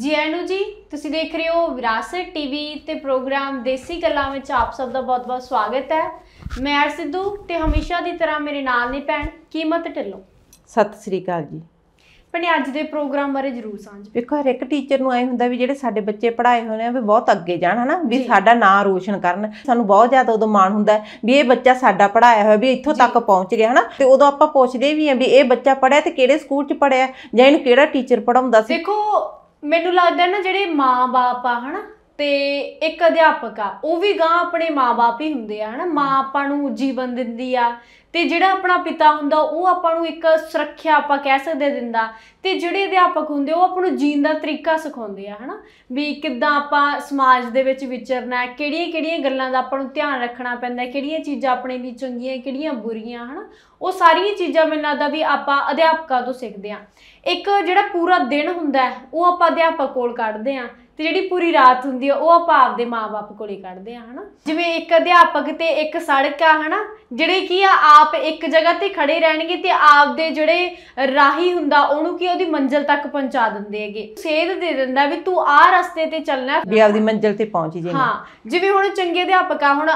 ਜੀ ਐਨੂ ਜੀ ਤੁਸੀਂ ਦੇਖ ਰਹੇ ਹੋ ਵਿਰਾਸਤ ਟੀਵੀ ਤੇ ਪ੍ਰੋਗਰਾਮ ਦੇਸੀ ਗੱਲਾਂ ਵਿੱਚ ਆਪ ਸਭ ਦਾ ਬਹੁਤ-ਬਹੁਤ ਸਵਾਗਤ ਹੈ ਮੈਂ ਅਰ ਸਿੱਧੂ ਤੇ ਹਮੇਸ਼ਾ ਦੀ ਤਰ੍ਹਾਂ ਮੇਰੇ ਨਾਲ ਨੇ ਭੈਣ ਕੀਮਤ ਢਿੱਲੋਂ ਸਤਿ ਸ੍ਰੀ ਅਕਾਲ ਜੀ ਭਣੇ ਅੱਜ ਦੇ ਪ੍ਰੋਗਰਾਮ ਬਾਰੇ ਜ਼ਰੂਰ ਸਾਂਝ ਵੇਖੋ ਹਰ ਇੱਕ ਟੀਚਰ ਨੂੰ ਐ ਹੁੰਦਾ ਵੀ ਜਿਹੜੇ ਸਾਡੇ ਬੱਚੇ ਪੜਾਏ ਹੋਣੇ ਆ ਵੀ ਬਹੁਤ ਅੱਗੇ ਜਾਣ ਹਨਾ ਵੀ ਸਾਡਾ ਨਾਂ ਰੋਸ਼ਨ ਕਰਨ ਸਾਨੂੰ ਬਹੁਤ ਜ਼ਿਆਦਾ ਉਦੋਂ ਮਾਣ ਹੁੰਦਾ ਵੀ ਇਹ ਬੱਚਾ ਸਾਡਾ ਪੜਾਇਆ ਹੋਇਆ ਵੀ ਇੱਥੋਂ ਤੱਕ ਪਹੁੰਚ ਗਿਆ ਹਨਾ ਤੇ ਉਦੋਂ ਆਪਾਂ ਪੁੱਛਦੇ ਵੀ ਆ ਵੀ ਇਹ ਬੱਚਾ ਪੜਿਆ ਤੇ ਕਿਹੜੇ ਸਕੂਲ 'ਚ ਪੜਿਆ ਜਾਂ ਇਹਨੂੰ ਕਿਹੜਾ ਟੀਚਰ ਪੜਾਉਂਦਾ ਸੀ ਦੇਖੋ ਮੈਨੂੰ ਲੱਗਦਾ ਨਾ ਜਿਹੜੇ ਮਾਂ-ਬਾਪ ਆ ਹਨਾ ਤੇ ਇੱਕ ਅਧਿਆਪਕ ਆ ਉਹ ਵੀ ਗਾਂ ਆਪਣੇ ਮਾਪੇ ਹੀ ਹੁੰਦੇ ਆ ਹਨਾ ਮਾਂ ਆਪਾਂ ਨੂੰ ਜੀਵਨ ਦਿੰਦੀ ਆ ਤੇ ਜਿਹੜਾ ਆਪਣਾ ਪਿਤਾ ਹੁੰਦਾ ਉਹ ਆਪਾਂ ਨੂੰ ਇੱਕ ਸੁਰੱਖਿਆ ਆਪਾਂ ਕਹਿ ਸਕਦੇ ਦਿੰਦਾ ਤੇ ਜਿਹੜੇ ਅਧਿਆਪਕ ਹੁੰਦੇ ਉਹ ਆਪਾਂ ਨੂੰ ਜੀਣ ਦਾ ਤਰੀਕਾ ਸਿਖਾਉਂਦੇ ਆ ਹਨਾ ਵੀ ਕਿੱਦਾਂ ਆਪਾਂ ਸਮਾਜ ਦੇ ਵਿੱਚ ਵਿਚਰਨਾ ਹੈ ਕਿਹੜੀਆਂ-ਕਿਹੜੀਆਂ ਗੱਲਾਂ ਦਾ ਆਪਾਂ ਨੂੰ ਧਿਆਨ ਰੱਖਣਾ ਪੈਂਦਾ ਹੈ ਕਿਹੜੀਆਂ ਚੀਜ਼ਾਂ ਆਪਣੇ ਲਈ ਚੰਗੀਆਂ ਕਿਹੜੀਆਂ ਬੁਰੀਆਂ ਹਨਾ ਉਹ ਸਾਰੀਆਂ ਚੀਜ਼ਾਂ ਮੈਨੂੰ ਲੱਗਦਾ ਵੀ ਆਪਾਂ ਅਧਿਆਪਕਾਂ ਤੋਂ ਸਿੱਖਦੇ ਆ ਇੱਕ ਜਿਹੜਾ ਪੂਰਾ ਦਿਨ ਹੁੰਦਾ ਉਹ ਆਪਾਂ ਅਧਿਆਪਕ ਕੋਲ ਕੱਢਦੇ ਆ ਤੇ ਜਿਹੜੀ ਪੂਰੀ ਰਾਤ ਹੁੰਦੀ ਆ ਉਹ ਆਪਾਂ ਆਪਦੇ ਮਾਪੇ ਕੋਲੇ ਕੱਢਦੇ ਆ ਹਨਾ ਜਿਵੇਂ ਇੱਕ ਅਧਿਆਪਕ ਤੇ ਇੱਕ ਸੜਕ ਆ ਹਨਾ ਜਿਹੜੇ ਕੀ ਆ ਆਪ ਇੱਕ ਜਗ੍ਹਾ ਤੇ ਖੜੇ ਰਹਿਣਗੇ ਤੇ ਆਪਦੇ ਜਿਹੜੇ ਰਾਹੀ ਹੁੰਦਾ ਉਹਨੂੰ ਕੀ ਉਹਦੀ ਮੰਜ਼ਿਲ ਤੱਕ ਪਹੁੰਚਾ ਦਿੰਦੇ ਹੈਗੇ ਸੇਧ ਦੇ ਦਿੰਦਾ ਵੀ ਤੂੰ ਆ ਰਸਤੇ ਤੇ ਚੱਲਣਾ ਵੀ ਆਪਦੀ ਮੰਜ਼ਿਲ ਤੇ ਪਹੁੰਚ ਜੇ ਹਾਂ ਜਿਵੇਂ ਹੁਣ ਚੰਗੇ ਅਧਿਆਪਕ ਆ ਹੁਣ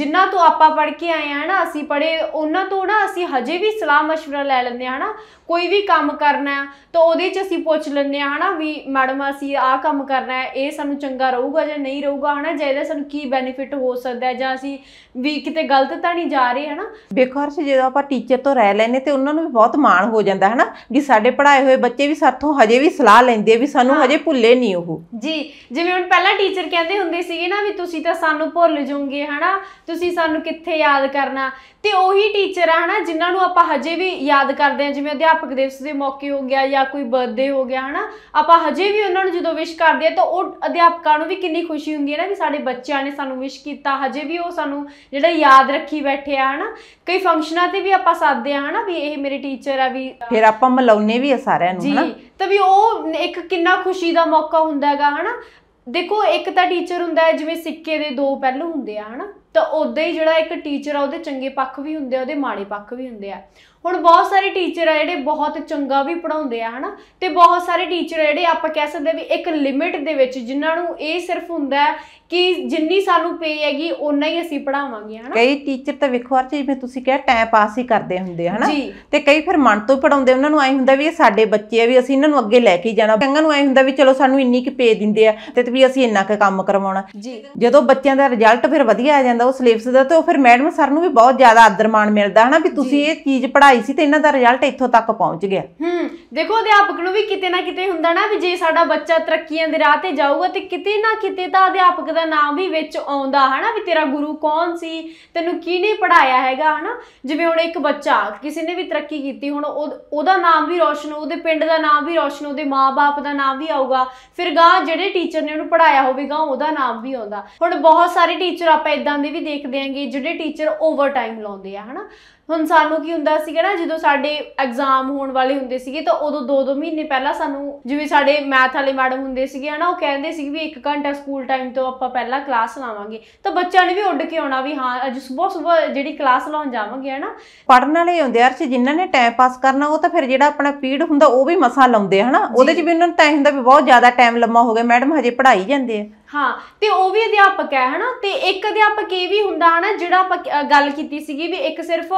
ਜਿੰਨਾ ਤੋਂ ਆਪਾਂ ਪੜ ਕੇ ਆਏ ਆ ਹਨਾ ਅਸੀਂ ਪੜੇ ਉਹਨਾਂ ਤੋਂ ਨਾ ਅਸੀਂ ਹਜੇ ਵੀ ਸਲਾਹ مشورہ ਲੈ ਲੈਂਦੇ ਆ ਹਨਾ ਕੋਈ ਵੀ ਕੰਮ ਕਰਨਾ ਤਾਂ ਉਹਦੇ 'ਚ ਅਸੀਂ ਪੁੱਛ ਲੈਂਦੇ ਆ ਹਨਾ ਵੀ ਮੈਡਮ ਅਸੀਂ ਆਹ ਕੰਮ ਕਰਨਾ ਹੈ ਇਹ ਸਾਨੂੰ ਚੰਗਾ ਰਹੂਗਾ ਜਾਂ ਨਹੀਂ ਰਹੂਗਾ ਹਨਾ ਜਾਂ ਇਹਦਾ ਸਾਨੂੰ ਕੀ ਬੈਨੀਫਿਟ ਹੋ ਸਕਦਾ ਹੈ ਜਾਂ ਅਸੀਂ ਵੀ ਕਿਤੇ ਗਲਤ ਤਾਂ ਨਹੀਂ ਜਾ ਰਹੇ ਹਨਾ ਬੇਕਾਰ ਸੀ ਜਦੋਂ ਆਪਾਂ ਟੀਚਰ ਤੋਂ ਰਹਿ ਲੈਨੇ ਤੇ ਉਹਨਾਂ ਨੂੰ ਵੀ ਬਹੁਤ ਮਾਣ ਹੋ ਜਾਂਦਾ ਹਨਾ ਵੀ ਸਾਡੇ ਪੜਾਏ ਹੋਏ ਬੱਚੇ ਵੀ ਸਾਥੋਂ ਹਜੇ ਵੀ ਸਲਾਹ ਲੈਂਦੇ ਆ ਵੀ ਸਾਨੂੰ ਹਜੇ ਭੁੱਲੇ ਨਹੀਂ ਉਹ ਜੀ ਜਿਵੇਂ ਹੁਣ ਪਹਿਲਾਂ ਟੀਚਰ ਕਹਿੰਦੇ ਹੁੰਦੇ ਸੀਗੇ ਨਾ ਵੀ ਤੁਸੀਂ ਤਾਂ ਸਾਨੂੰ ਭੁੱਲ ਜਾਓਗੇ ਹਨਾ ਤੁਸੀਂ ਸਾਨੂੰ ਕਿੱਥੇ ਯਾਦ ਕਰਨਾ ਤੇ ਉਹੀ ਟੀਚਰ ਆ ਹਨਾ ਜਿਨ੍ਹਾਂ ਨੂੰ ਆਪਾਂ ਹਜੇ ਵੀ ਯਾਦ ਕਰਦੇ ਆ ਜਿਵੇਂ ਅਧਿਆਪਕ ਅਧਿਆਪਕ ਦਿਵਸ ਦੇ ਮੌਕੇ ਹੋ ਗਿਆ ਜਾਂ ਕੋਈ ਬਰਥਡੇ ਹੋ ਗਿਆ ਹਨਾ ਆਪਾਂ ਹਜੇ ਵੀ ਉਹਨਾਂ ਨੂੰ ਜਦੋਂ ਵਿਸ਼ ਕਰਦੇ ਆ ਤਾਂ ਉਹ ਅਧਿਆਪਕਾਂ ਨੂੰ ਵੀ ਕਿੰਨੀ ਖੁਸ਼ੀ ਹੁੰਦੀ ਹੈ ਨਾ ਵੀ ਸਾਡੇ ਬੱਚਿਆਂ ਨੇ ਸਾਨੂੰ ਵਿਸ਼ ਕੀਤਾ ਹਜੇ ਵੀ ਉਹ ਸਾਨੂੰ ਜਿਹੜਾ ਯਾਦ ਰੱਖੀ ਬੈਠੇ ਆ ਹਨਾ ਕਈ ਫੰਕਸ਼ਨਾਂ ਤੇ ਵੀ ਆਪਾਂ ਸਾਦੇ ਆ ਹਨਾ ਵੀ ਇਹ ਮੇਰੇ ਟੀਚਰ ਆ ਵੀ ਫਿਰ ਆਪਾਂ ਮਲਾਉਨੇ ਵੀ ਆ ਸਾਰਿਆਂ ਨੂੰ ਹਨਾ ਤਾਂ ਵੀ ਉਹ ਇੱਕ ਕਿੰਨਾ ਖੁਸ਼ੀ ਦਾ ਮੌਕਾ ਹੁੰਦਾ ਹੈਗਾ ਹਨਾ ਦੇਖੋ ਇੱਕ ਤਾਂ ਟੀਚਰ ਹੁੰਦਾ ਹੈ ਜਿਵੇਂ ਸਿੱਕੇ ਦੇ ਦੋ ਪਹਿਲੂ ਹੁੰਦੇ ਆ ਹਨਾ ਤਾਂ ਉਦਾਂ ਹੀ ਜਿਹੜਾ ਇੱਕ ਟੀਚਰ ਆ ਉਹਦੇ ਚੰਗੇ ਪੱਖ ਵੀ ਹੁੰਦੇ ਆ ਉਹਦੇ ਮਾੜੇ ਪੱਖ ਵੀ ਹੁੰਦੇ ਆ ਹੁਣ ਬਹੁਤ ਸਾਰੇ ਟੀਚਰ ਆ ਜਿਹੜੇ ਬਹੁਤ ਚੰਗਾ ਵੀ ਪੜਾਉਂਦੇ ਆ ਹਨਾ ਤੇ ਬਹੁਤ ਸਾਰੇ ਟੀਚਰ ਆ ਜਿਹੜੇ ਆਪਾਂ ਕਹਿ ਸਕਦੇ ਵੀ ਇੱਕ ਲਿਮਿਟ ਦੇ ਵਿੱਚ ਜਿਨ੍ਹਾਂ ਨੂੰ ਇਹ ਸਿਰਫ ਹੁੰਦਾ ਕਿ ਜਿੰਨੀ ਸਾਨੂੰ ਪੇ ਹੈਗੀ ਉਨਾ ਹੀ ਅਸੀਂ ਪੜਾਵਾਂਗੇ ਹਨਾ ਕਈ ਟੀਚਰ ਤਾਂ ਵੇਖੋ ਹਰ ਚੀਜ਼ ਜਿਵੇਂ ਤੁਸੀਂ ਕਿਹਾ ਟਾਈਮ ਪਾਸ ਹੀ ਕਰਦੇ ਹੁੰਦੇ ਹਨਾ ਤੇ ਕਈ ਫਿਰ ਮਨ ਤੋਂ ਪੜਾਉਂਦੇ ਉਹਨਾਂ ਨੂੰ ਐ ਹੁੰਦਾ ਵੀ ਇਹ ਸਾਡੇ ਬੱਚੇ ਆ ਵੀ ਅਸੀਂ ਇਹਨਾਂ ਨੂੰ ਅੱਗੇ ਲੈ ਕੇ ਜਾਣਾ ਚੰਗਾ ਨੂੰ ਐ ਹੁੰਦਾ ਵੀ ਚਲੋ ਸਾਨੂੰ ਇੰਨੀ ਕੁ ਪੇ ਦਿੰਦੇ ਆ ਤੇ ਵੀ ਅਸੀਂ ਇੰਨਾ ਕੁ ਕੰਮ ਕਰਵਾਉਣਾ ਜਦੋਂ ਬੱਚਿਆਂ ਦਾ ਰਿਜ਼ਲਟ ਫਿਰ ਵਧੀਆ ਆ ਜਾਂਦਾ ਉਹ ਸਿਲੇਬਸ ਦਾ ਤੇ ਉਹ ਫਿਰ ਮੈਡਮ ਸਰ ਨੂੰ ਵੀ ਬਹੁਤ ਜ਼ਿਆਦਾ ਆਦਰ ਮਾਣ ਮਿਲਦਾ ਹਨਾ ਵੀ ਤੁਸੀਂ ਇਹ ਚੀਜ਼ ਪੜਾ ਪੜ੍ਹਾਈ ਸੀ ਤੇ ਇਹਨਾਂ ਦਾ ਰਿਜ਼ਲਟ ਇੱਥੋਂ ਤੱਕ ਪਹੁੰਚ ਗਿਆ ਹੂੰ ਦੇਖੋ ਅਧਿਆਪਕ ਨੂੰ ਵੀ ਕਿਤੇ ਨਾ ਕਿਤੇ ਹੁੰਦਾ ਨਾ ਵੀ ਜੇ ਸਾਡਾ ਬੱਚਾ ਤਰੱਕੀਆਂ ਦੇ ਰਾਹ ਤੇ ਜਾਊਗਾ ਤੇ ਕਿਤੇ ਨਾ ਕਿਤੇ ਤਾਂ ਅਧਿਆਪਕ ਦਾ ਨਾਮ ਵੀ ਵਿੱਚ ਆਉਂਦਾ ਹਨਾ ਵੀ ਤੇਰਾ ਗੁਰੂ ਕੌਣ ਸੀ ਤੈਨੂੰ ਕਿਹਨੇ ਪੜਾਇਆ ਹੈਗਾ ਹਨਾ ਜਿਵੇਂ ਹੁਣ ਇੱਕ ਬੱਚਾ ਕਿਸੇ ਨੇ ਵੀ ਤਰੱਕੀ ਕੀਤੀ ਹੁਣ ਉਹਦਾ ਨਾਮ ਵੀ ਰੋਸ਼ਨ ਉਹਦੇ ਪਿੰਡ ਦਾ ਨਾਮ ਵੀ ਰੋਸ਼ਨ ਉਹਦੇ ਮਾਪੇ ਦਾ ਨਾਮ ਵੀ ਆਊਗਾ ਫਿਰ ਗਾਂ ਜਿਹੜੇ ਟੀਚਰ ਨੇ ਉਹਨੂੰ ਪੜਾਇਆ ਹੋਵੇਗਾ ਉਹਦਾ ਨਾਮ ਵੀ ਆਉਂਦਾ ਹੁਣ ਬਹੁਤ ਸਾਰੇ ਟੀਚਰ ਆਪਾਂ ਇਦਾਂ ਦੇ ਵੀ ਦੇਖਦੇ ਆਂਗੇ ਜਿਹੜੇ ਟੀਚਰ ਓਵਰ ਟਾਈਮ ਲਾਉਂਦੇ ਆ ਹਨਾ ਹੁਣ ਸਾਨੂੰ ਕੀ ਹੁੰਦਾ ਸੀਗਾ ਨਾ ਜਦੋਂ ਸਾਡੇ ਐਗਜ਼ਾਮ ਹੋਣ ਵਾਲੇ ਹੁੰਦੇ ਸੀਗੇ ਤਾਂ ਉਦੋਂ 2-2 ਮਹੀਨੇ ਪਹਿਲਾਂ ਸਾਨੂੰ ਜਿਵੇਂ ਸਾਡੇ ਮੈਥ ਵਾਲੇ ਮੈਡਮ ਹੁੰਦੇ ਸੀਗੇ ਹਨਾ ਉਹ ਕਹਿੰਦੇ ਸੀ ਵੀ 1 ਘੰਟਾ ਸਕੂਲ ਟਾਈਮ ਤੋਂ ਆਪਾਂ ਪਹਿਲਾਂ ਕਲਾਸ ਲਾਵਾਂਗੇ ਤਾਂ ਬੱਚਿਆਂ ਨੇ ਵੀ ਉੱਡ ਕੇ ਆਉਣਾ ਵੀ ਹਾਂ ਅੱਜ ਸਵੇਰ ਸਵੇਰ ਜਿਹੜੀ ਕਲਾਸ ਲਾਉਣ ਜਾਵਾਂਗੇ ਹਨਾ ਪੜਨ ਵਾਲੇ ਹੁੰਦੇ ਅਰਸ਼ ਜਿਨ੍ਹਾਂ ਨੇ ਟਾਈਮ ਪਾਸ ਕਰਨਾ ਉਹ ਤਾਂ ਫਿਰ ਜਿਹੜਾ ਆਪਣਾ ਪੀੜ ਹੁੰਦਾ ਉਹ ਵੀ ਮਸਾ ਲਾਉਂਦੇ ਹਨਾ ਉਹਦੇ 'ਚ ਵੀ ਉਹਨਾਂ ਨੂੰ ਟਾਈਮ ਹੁੰਦਾ ਵੀ ਬਹੁਤ ਜ਼ਿਆਦਾ ਟਾਈਮ ਲੰਮਾ ਹੋ ਗਿਆ ਮੈਡਮ ਹਜੇ ਪੜ੍ਹਾਈ ਜਾਂਦੇ ਆ ਹਾਂ ਤੇ ਉਹ ਵੀ ਅਧਿਆਪਕ ਹੈ ਹਨਾ ਤੇ ਇੱਕ ਅਧਿਆਪਕ ਇਹ ਵੀ ਹੁੰਦਾ ਹਨਾ ਜਿਹੜਾ ਆਪਾਂ ਗੱਲ ਕੀਤੀ ਸੀਗੀ ਵੀ ਇੱਕ ਸਿਰਫ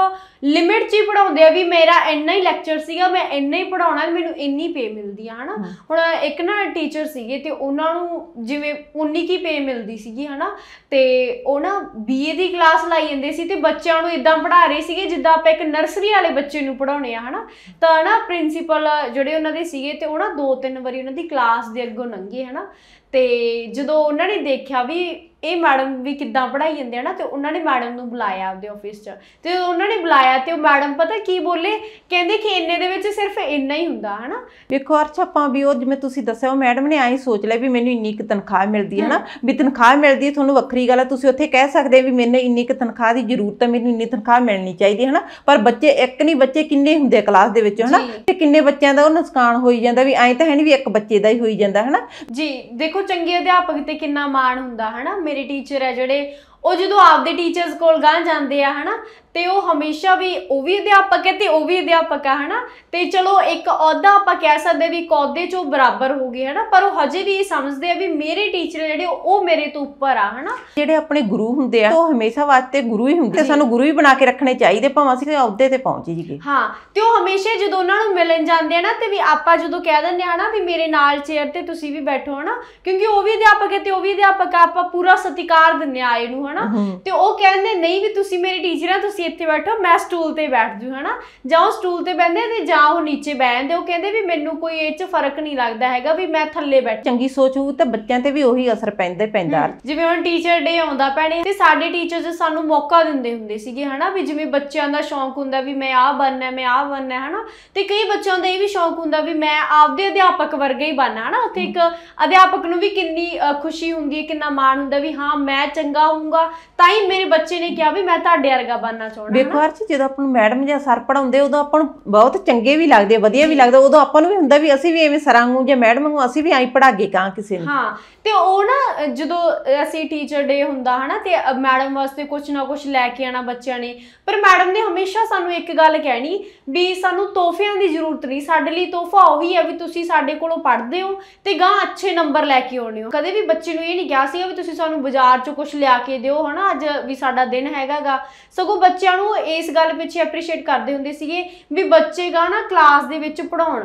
ਲਿਮਿਟ 'ਚ ਹੀ ਪੜਾਉਂਦੇ ਆ ਵੀ ਮੇਰਾ ਇੰਨਾ ਹੀ ਲੈਕਚਰ ਸੀਗਾ ਮੈਂ ਇੰਨਾ ਹੀ ਪੜਾਉਣਾ ਮੈਨੂੰ ਇੰਨੀ ਪੇ ਮਿਲਦੀ ਆ ਹਨਾ ਹੁਣ ਇੱਕ ਨਾ ਟੀਚਰ ਸੀਗੇ ਤੇ ਉਹਨਾਂ ਨੂੰ ਜਿਵੇਂ ਉਨੀ ਕੀ ਪੇ ਮਿਲਦੀ ਸੀਗੀ ਹਨਾ ਤੇ ਉਹ ਨਾ ਬੀਏ ਦੀ ਕਲਾਸ ਲਾਈ ਜਾਂਦੇ ਸੀ ਤੇ ਬੱਚਿਆਂ ਨੂੰ ਇਦਾਂ ਪੜਾ ਰਹੇ ਸੀਗੇ ਜਿੱਦਾਂ ਆਪਾਂ ਇੱਕ ਨਰਸਰੀ ਵਾਲੇ ਬੱਚੇ ਨੂੰ ਪੜਾਉਣੇ ਆ ਹਨਾ ਤਾਂ ਨਾ ਪ੍ਰਿੰਸੀਪਲ ਜਿਹੜੇ ਉਹਨਾਂ ਦੇ ਸੀਗੇ ਤੇ ਉਹ ਨਾ ਦੋ ਤਿੰਨ ਵਾਰੀ ਉਹਨਾਂ ਦੀ ਕਲਾਸ ਦੇ ਅੱਗੋਂ ਲੰਗੇ ਹਨਾ ਤੇ ਜਦੋਂ ਉਹਨਾਂ ਨੇ ਦੇਖਿਆ ਵੀ ਇਹ ਮੈਡਮ ਵੀ ਕਿੱਦਾਂ ਪੜਾਈ ਜਾਂਦੇ ਆ ਨਾ ਤੇ ਉਹਨਾਂ ਨੇ ਮੈਡਮ ਨੂੰ ਬੁਲਾਇਆ ਆਪਦੇ ਆਫਿਸ 'ਚ ਤੇ ਉਹਨਾਂ ਨੇ ਬੁਲਾਇਆ ਤੇ ਉਹ ਮੈਡਮ ਪਤਾ ਕੀ ਬੋਲੇ ਕਹਿੰਦੇ ਕਿ ਇੰਨੇ ਦੇ ਵਿੱਚ ਸਿਰਫ ਇੰਨਾ ਹੀ ਹੁੰਦਾ ਹਨਾ ਵੇਖੋ ਅਰਸ਼ ਆਪਾਂ ਵੀ ਉਹ ਜਿਵੇਂ ਤੁਸੀਂ ਦੱਸਿਆ ਉਹ ਮੈਡਮ ਨੇ ਆਈ ਸੋਚ ਲਿਆ ਵੀ ਮੈਨੂੰ ਇੰਨੀ ਕੁ ਤਨਖਾਹ ਮਿਲਦੀ ਹੈ ਨਾ ਵੀ ਤਨਖਾਹ ਮਿਲਦੀ ਹੈ ਤੁਹਾਨੂੰ ਵੱਖਰੀ ਗੱਲ ਹੈ ਤੁਸੀਂ ਉੱਥੇ ਕਹਿ ਸਕਦੇ ਵੀ ਮੈਨੂੰ ਇੰਨੀ ਕੁ ਤਨਖਾਹ ਦੀ ਜ਼ਰੂਰਤ ਹੈ ਮੈਨੂੰ ਇੰਨੀ ਤਨਖਾਹ ਮਿਲਣੀ ਚਾਹੀਦੀ ਹੈ ਨਾ ਪਰ ਬੱਚੇ ਇੱਕ ਨਹੀਂ ਬੱਚੇ ਕਿੰਨੇ ਹੁੰਦੇ ਕਲਾਸ ਦੇ ਵਿੱਚ ਹਨਾ ਤੇ ਕਿੰਨੇ ਬੱਚਿਆਂ ਦਾ ਉਹ ਨੁਕਸਾਨ ਹੋਈ ਜਾਂਦਾ ਵੀ ਐਂ ਤਾਂ ਹੈ ਨਹੀਂ ਵੀ ਇੱਕ ਬੱਚੇ ਦਾ ਹੀ ਹੋਈ ਜਾਂਦਾ ਹਨਾ ਜੀ ਦੇਖੋ ਚੰਗੇ ਅਧਿਆਪਕ ਤੇ ਕਿੰਨਾ ਮਾਣ ਹੁੰਦਾ ਹਨਾ ਮੇਰੇ ਟੀਚਰ ਹੈ ਜਿਹੜੇ ਉਹ ਜਦੋਂ ਆਪਦੇ ਟੀਚਰਸ ਕੋਲ ਗਾਂ ਜਾਂਦੇ ਆ ਹਨਾ ਤੇ ਉਹ ਹਮੇਸ਼ਾ ਵੀ ਉਹ ਵੀ ਅਧਿਆਪਕ ਹੈ ਤੇ ਉਹ ਵੀ ਅਧਿਆਪਕ ਹੈ ਹਨਾ ਤੇ ਚਲੋ ਇੱਕ ਅਹੁਦਾ ਆਪਾਂ ਕਹਿ ਸਕਦੇ ਵੀ ਕੌਦੇ ਚੋਂ ਬਰਾਬਰ ਹੋ ਗਏ ਹਨਾ ਪਰ ਉਹ ਹਜੇ ਵੀ ਇਹ ਸਮਝਦੇ ਆ ਵੀ ਮੇਰੇ ਟੀਚਰ ਜਿਹੜੇ ਉਹ ਮੇਰੇ ਤੋਂ ਉੱਪਰ ਆ ਹਨਾ ਜਿਹੜੇ ਆਪਣੇ ਗੁਰੂ ਹੁੰਦੇ ਆ ਉਹ ਹਮੇਸ਼ਾ ਵਾਸਤੇ ਗੁਰੂ ਹੀ ਹੁੰਦੇ ਤੇ ਸਾਨੂੰ ਗੁਰੂ ਹੀ ਬਣਾ ਕੇ ਰੱਖਣੇ ਚਾਹੀਦੇ ਭਾਵੇਂ ਅਸੀਂ ਅਹੁਦੇ ਤੇ ਪਹੁੰਚ ਜੀਏ ਹਾਂ ਤੇ ਉਹ ਹਮੇਸ਼ਾ ਜਦੋਂ ਉਹਨਾਂ ਨੂੰ ਮਿਲਣ ਜਾਂਦੇ ਆ ਨਾ ਤੇ ਵੀ ਆਪਾਂ ਜਦੋਂ ਕਹਿ ਦਿੰਦੇ ਆ ਨਾ ਵੀ ਮੇਰੇ ਨਾਲ ਚੇਅਰ ਤੇ ਤੁਸੀਂ ਵੀ ਬੈਠੋ ਹਨਾ ਕਿਉਂਕਿ ਉਹ ਵੀ ਅਧਿਆਪਕ ਹੈ ਤੇ ਉਹ ਵੀ ਅਧਿਆਪਕ ਆਪਾਂ ਪੂਰਾ ਸਤਿਕਾਰ ਦਿੰਦੇ ਆ ਇਹਨੂੰ ਹਨਾ ਤੇ ਉਹ ਕਹਿੰਦੇ ਨਹੀਂ ਵੀ ਤੁਸੀਂ ਮੇਰੇ ਟੀਚਰ ਆ ਤੁਸੀਂ ਤੁਸੀਂ ਇੱਥੇ ਬੈਠੋ ਮੈਂ ਸਟੂਲ ਤੇ ਬੈਠ ਜੂ ਹਨਾ ਜਾਂ ਉਹ ਸਟੂਲ ਤੇ ਬੈੰਦੇ ਤੇ ਜਾਂ ਉਹ ਨੀਚੇ ਬੈੰਦੇ ਉਹ ਕਹਿੰਦੇ ਵੀ ਮੈਨੂੰ ਕੋਈ ਇਹ ਚ ਫਰਕ ਨਹੀਂ ਲੱਗਦਾ ਹੈਗਾ ਵੀ ਮੈਂ ਥੱਲੇ ਬੈਠ ਚੰਗੀ ਸੋਚ ਹੋਊ ਤਾਂ ਬੱਚਿਆਂ ਤੇ ਵੀ ਉਹੀ ਅਸਰ ਪੈਂਦਾ ਪੈਂਦਾ ਜਿਵੇਂ ਹੁਣ ਟੀਚਰ ਡੇ ਆਉਂਦਾ ਪੈਣੀ ਤੇ ਸਾਡੇ ਟੀਚਰਸ ਸਾਨੂੰ ਮੌਕਾ ਦਿੰਦੇ ਹੁੰਦੇ ਸੀਗੇ ਹਨਾ ਵੀ ਜਿਵੇਂ ਬੱਚਿਆਂ ਦਾ ਸ਼ੌਂਕ ਹੁੰਦਾ ਵੀ ਮੈਂ ਆਹ ਬਣਨਾ ਮੈਂ ਆਹ ਬਣਨਾ ਹਨਾ ਤੇ ਕਈ ਬੱਚਿਆਂ ਦਾ ਇਹ ਵੀ ਸ਼ੌਂਕ ਹੁੰਦਾ ਵੀ ਮੈਂ ਆਪਦੇ ਅਧਿਆਪਕ ਵਰਗਾ ਹੀ ਬਣਨਾ ਹਨਾ ਉੱਥੇ ਇੱਕ ਅਧਿਆਪਕ ਨੂੰ ਵੀ ਕਿੰਨੀ ਖੁਸ਼ੀ ਹੁੰਦੀ ਹੈ ਕਿੰਨਾ ਮਾਣ ਹੁੰਦਾ ਵੀ ਹਾਂ ਮੈਂ ਚੰਗਾ ਹੋਊਗਾ ਤਾਂ ਹੀ ਮੇਰੇ ਬੱਚੇ ਨੇ ਕਿਹਾ ਵੀ ਮੈਂ ਤੁਹਾਡੇ ਵਰਗਾ ਬਣਨਾ ਚਾਹੁੰਦਾ ਦੇਖੋ ਹਰਚ ਜਦੋਂ ਆਪਾਂ ਨੂੰ ਮੈਡਮ ਜਾਂ ਸਰ ਪੜਾਉਂਦੇ ਉਦੋਂ ਆਪਾਂ ਨੂੰ ਬਹੁਤ ਚੰਗੇ ਵੀ ਲੱਗਦੇ ਵਧੀਆ ਵੀ ਲੱਗਦਾ ਉਦੋਂ ਆਪਾਂ ਨੂੰ ਵੀ ਹੁੰਦਾ ਵੀ ਅਸੀਂ ਵੀ ਐਵੇਂ ਸਰਾਂ ਨੂੰ ਜਾਂ ਮੈਡਮ ਨੂੰ ਅਸੀਂ ਵੀ ਐਂ ਪੜਾਗੇ ਕਾਂ ਕਿਸੇ ਨੂੰ ਹਾਂ ਤੇ ਉਹ ਨਾ ਜਦੋਂ ਅਸੀਂ ਟੀਚਰ ਡੇ ਹੁੰਦਾ ਹਨਾ ਤੇ ਮੈਡਮ ਵਾਸਤੇ ਕੁਝ ਨਾ ਕੁਝ ਲੈ ਕੇ ਆਣਾ ਬੱਚਿਆਂ ਨੇ ਪਰ ਮੈਡਮ ਨੇ ਹਮੇਸ਼ਾ ਸਾਨੂੰ ਇੱਕ ਗੱਲ ਕਹਿਣੀ ਵੀ ਸਾਨੂੰ ਤੋਹਫਿਆਂ ਦੀ ਜ਼ਰੂਰਤ ਨਹੀਂ ਸਾਡੇ ਲਈ ਤੋਹਫਾ ਉਹੀ ਹੈ ਵੀ ਤੁਸੀਂ ਸਾਡੇ ਕੋਲੋਂ ਪੜ੍ਹਦੇ ਹੋ ਤੇ ਗਾਂ ਅੱਛੇ ਨੰਬਰ ਲੈ ਕੇ ਆਉਣੇ ਹੋ ਕਦੇ ਵੀ ਬੱਚੇ ਨੂੰ ਇਹ ਨਹੀਂ ਕਿਹਾ ਸੀ ਵੀ ਤੁਸੀਂ ਸਾਨੂੰ ਬਾਜ਼ਾਰ ਚੋਂ ਕੁਝ ਲਿਆ ਕੇ ਦਿਓ ਹਨਾ ਅੱਜ ਵੀ ਸਾਡਾ ਦਿਨ ਹੈਗਾਗਾ ਸਗੋਂ ਬੱਚੇ ਬੱਚਿਆਂ ਨੂੰ ਇਸ ਗੱਲ ਪਿੱਛੇ ਐਪਰੀਸ਼ੀਏਟ ਕਰਦੇ ਹੁੰਦੇ ਸੀਗੇ ਵੀ ਬੱਚੇ ਗਾ ਨਾ ਕਲਾਸ ਦੇ ਵਿੱਚ ਪੜਾਉਣ